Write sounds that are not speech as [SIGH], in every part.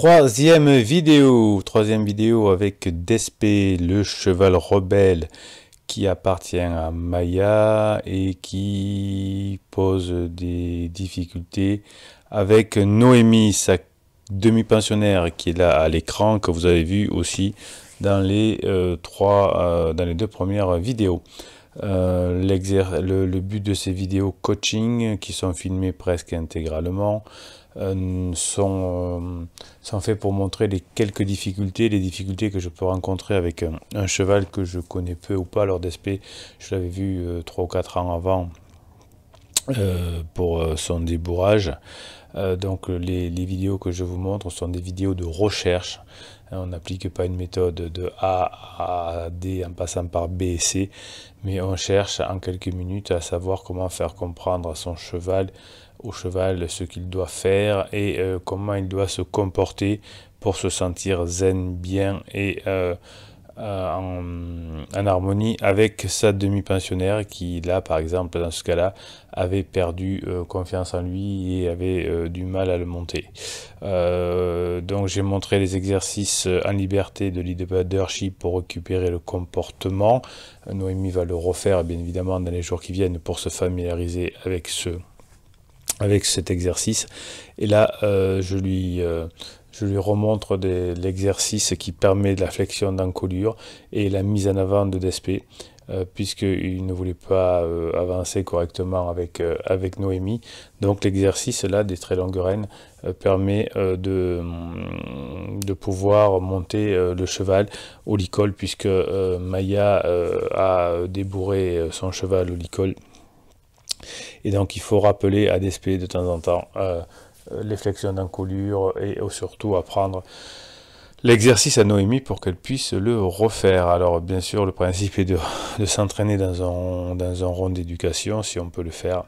Troisième vidéo, troisième vidéo avec Despé, le cheval rebelle qui appartient à Maya et qui pose des difficultés avec Noémie, sa demi-pensionnaire qui est là à l'écran que vous avez vu aussi dans les euh, euh, dans les deux premières vidéos. Euh, le, but de ces vidéos coaching, qui sont filmées presque intégralement, euh, euh, sont, faits pour montrer les quelques difficultés, les difficultés que je peux rencontrer avec un, cheval que je connais peu ou pas. lors d'aspect, je l'avais vu 3 ou 4 ans avant euh, pour euh, son débourrage. Euh, donc les, vidéos que je vous montre sont des vidéos de recherche. Hein, on n'applique pas une méthode de A à D en passant par B et C, mais on cherche en quelques minutes à savoir comment faire comprendre à son cheval, au cheval ce qu'il doit faire et comment il doit se comporter pour se sentir zen, bien et euh, en, harmonie avec sa demi-pensionnaire qui, là, par exemple, dans ce cas-là, avait perdu euh, confiance en lui et avait euh, du mal à le monter. donc j'ai montré les exercices en liberté de leadership pour récupérer le comportement. Noémie va le refaire, bien évidemment, dans les jours qui viennent pour se familiariser avec ce avec cet exercice. Et là, euh, je, lui, euh, je lui remontre l'exercice qui permet de la flexion d'encolure et la mise en avant de despé puisque euh, puisqu'il ne voulait pas avancer correctement avec, avec Noémie. Donc l'exercice là des très longues reines permet de, mm, de pouvoir monter le cheval au licol, puisque Maya a débourré son cheval au licol. Et donc il faut rappeler à DSP de temps en temps euh, euh, les flexions d'encolure et surtout apprendre l'exercice à Noémie pour qu'elle puisse le refaire. Alors bien sûr le principe est de, s'entraîner dans un, dans rond d'éducation si on peut le faire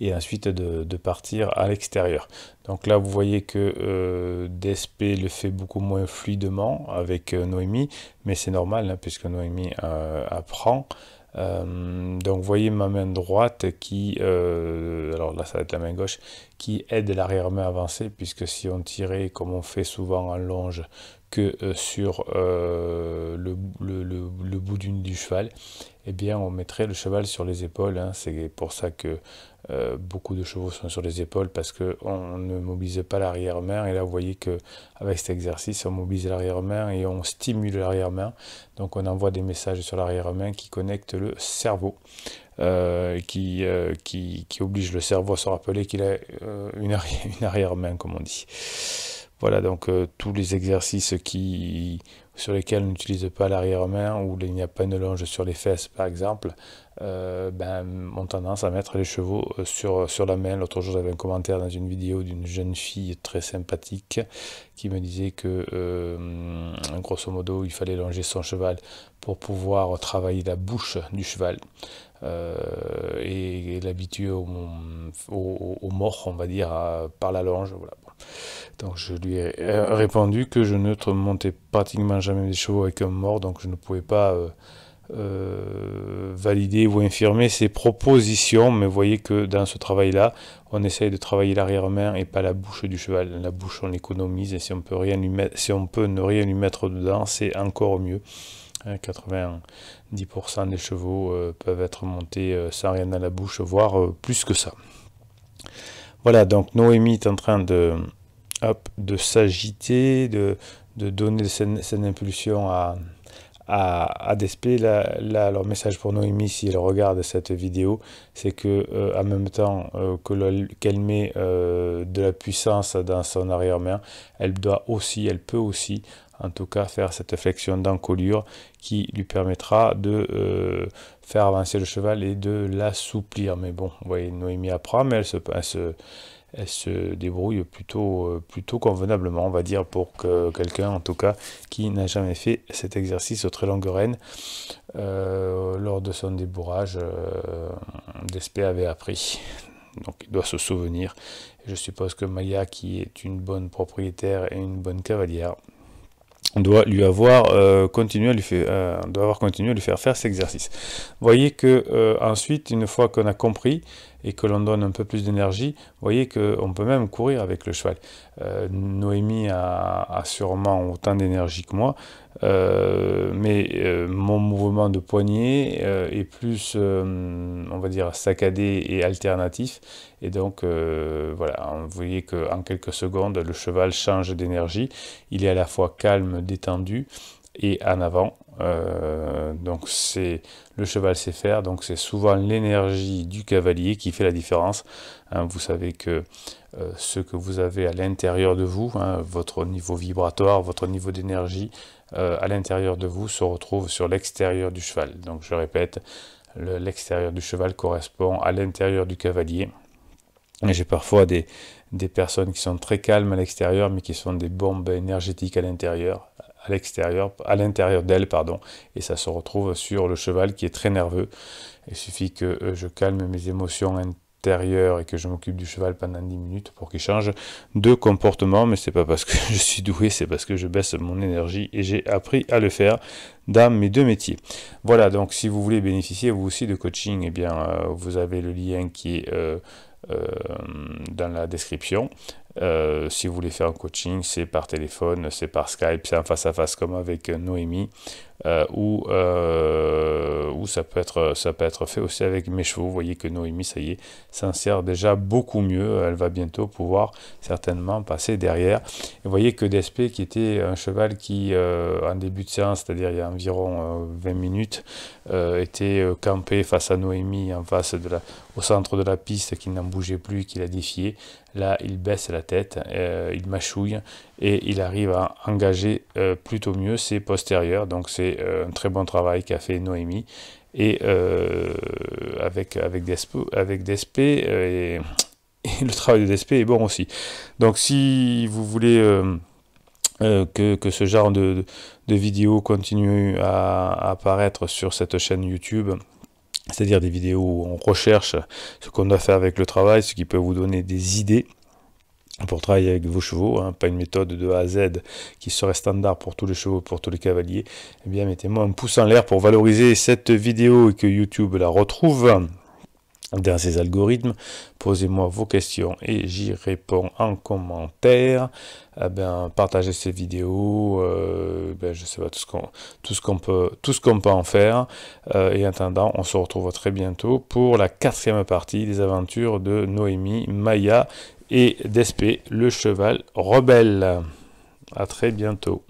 et ensuite de, partir à l'extérieur. Donc là, vous voyez que euh, Despé le fait beaucoup moins fluidement avec Noémie, mais c'est normal hein, puisque Noémie apprend euh, donc vous voyez ma main droite qui, euh, alors là ça va être la main gauche, qui aide l'arrière-main à avancer puisque si on tirait comme on fait souvent en longe que euh, sur euh, le, bout d'une du cheval, eh bien on mettrait le cheval sur les épaules. Hein. C'est pour ça que euh, beaucoup de chevaux sont sur les épaules parce qu'on ne mobilise pas l'arrière-main. Et là vous voyez que avec cet exercice, on mobilise l'arrière-main et on stimule l'arrière-main. Donc on envoie des messages sur l'arrière-main qui connectent le cerveau. qui, qui, oblige le cerveau à se rappeler qu'il a une, [LAUGHS] une arrière-main, comme on dit. Voilà, donc euh, tous les exercices qui, sur lesquels on n'utilise pas l'arrière-main ou il n'y a pas une longe sur les fesses par exemple, euh, ben, ont tendance à mettre les chevaux euh, sur, la main. L'autre jour j'avais un commentaire dans une vidéo d'une jeune fille très sympathique qui me disait que grosso modo il fallait longer son cheval pour pouvoir travailler la bouche du cheval. et, l'habitude l'habituer au, au, on va dire, par la longe. Voilà. Donc je lui ai euh, répondu que je ne montais pratiquement jamais des chevaux avec un mort, donc je ne pouvais pas euh, euh, valider ou infirmer ses propositions, mais vous voyez que dans ce travail-là, on essaye de travailler l'arrière-main et pas la bouche du cheval. La bouche, on l'économise, et si on, peut rien si on peut ne rien lui mettre dedans, c'est encore mieux. 90% hein, des chevaux peuvent être montés sans rien à la bouche, voire plus que ça. Voilà, donc Noémie est en train de, de s'agiter, de, de, donner cette, impulsion à, à, à Despé. leur message pour Noémie, si elle regarde cette vidéo, c'est que euh, en même temps euh, que qu'elle met euh, de la puissance dans son arrière-main, elle doit aussi, elle peut aussi en tout cas faire cette flexion d'encolure qui lui permettra de euh, faire avancer le cheval et de l'assouplir. Mais bon, vous voyez, Noémie apprend, mais elle se, elle débrouille plutôt, euh, plutôt convenablement, on va dire, pour que quelqu'un, en tout cas, qui n'a jamais fait cet exercice aux très longues rênes, euh, lors de son débourrage, Despé avait appris. Donc il doit se souvenir. Je suppose que Maya, qui est une bonne propriétaire et une bonne cavalière, on doit lui avoir euh, continué à lui faire, euh, on doit avoir continué à lui faire faire cet exercice. Voyez que euh, ensuite, une fois qu'on a compris et que l'on donne un peu plus d'énergie, vous voyez qu'on peut même courir avec le cheval. Euh, Noémie a, sûrement autant d'énergie que moi, euh, mais euh, mon mouvement de poignet est plus, on va dire, saccadé et alternatif. Et donc, voilà, vous voyez qu'en quelques secondes, le cheval change d'énergie. Il est à la fois calme, détendu, et en avant. Euh, donc c'est le cheval sait faire, donc c'est souvent l'énergie du cavalier qui fait la différence. Hein, vous savez que euh, ce que vous avez à l'intérieur de vous, hein, votre niveau vibratoire, votre niveau d'énergie euh, à l'intérieur de vous se retrouve sur l'extérieur du cheval. Donc je répète, l'extérieur du cheval correspond à l'intérieur du cavalier. J'ai parfois des, des personnes qui sont très calmes à l'extérieur, mais qui sont des bombes énergétiques à l'intérieur à l'extérieur, à l'intérieur d'elle, pardon, et ça se retrouve sur le cheval qui est très nerveux. Il suffit que euh, je calme mes émotions intérieures et que je m'occupe du cheval pendant 10 minutes pour qu'il change de comportement, mais c'est pas parce que je suis doué, c'est parce que je baisse mon énergie et j'ai appris à le faire dans mes deux métiers. Voilà, donc si vous voulez bénéficier vous aussi de coaching, et eh bien euh, vous avez le lien qui est euh, dans la description. Euh, si vous voulez faire un coaching, c'est par téléphone, c'est par Skype, c'est en face-à-face comme avec euh, Noémie, euh, ou, ça, peut être, ça peut être fait aussi avec mes chevaux. Vous voyez que Noémie, ça y est, s'en sert déjà beaucoup mieux. Elle va bientôt pouvoir certainement passer derrière. vous voyez que Despé, qui était un cheval qui, en début de séance, c'est-à-dire il y a environ 20 minutes, était campé face à Noémie, en face au centre de la piste, qui n'en bougeait plus, qui la défiait. Là, il baisse la tête, euh, il mâchouille et il arrive à engager euh, plutôt mieux ses postérieurs. Donc c'est euh, un très bon travail qu'a fait Noémie et avec avec avec [LAUGHS] et, le travail de Despé est bon aussi. Donc si vous voulez que, ce genre de, vidéos continue à, apparaître sur cette chaîne YouTube c'est-à-dire des vidéos où on recherche ce qu'on doit faire avec le travail, ce qui peut vous donner des idées pour travailler avec vos chevaux, hein. pas une méthode de A à Z qui serait standard pour tous les chevaux, pour tous les cavaliers, eh bien mettez-moi un pouce en l'air pour valoriser cette vidéo et que YouTube la retrouve dans ces algorithmes. Posez-moi vos questions et j'y réponds en commentaire. Eh ben, partagez ces vidéos, euh, ben, je ne sais pas tout ce qu'on tout peut tout ce qu'on peut en faire. Euh, et en attendant, on se retrouve très bientôt pour la quatrième partie des aventures de Noémie, Maya et d'Espé, le cheval rebelle. À très bientôt.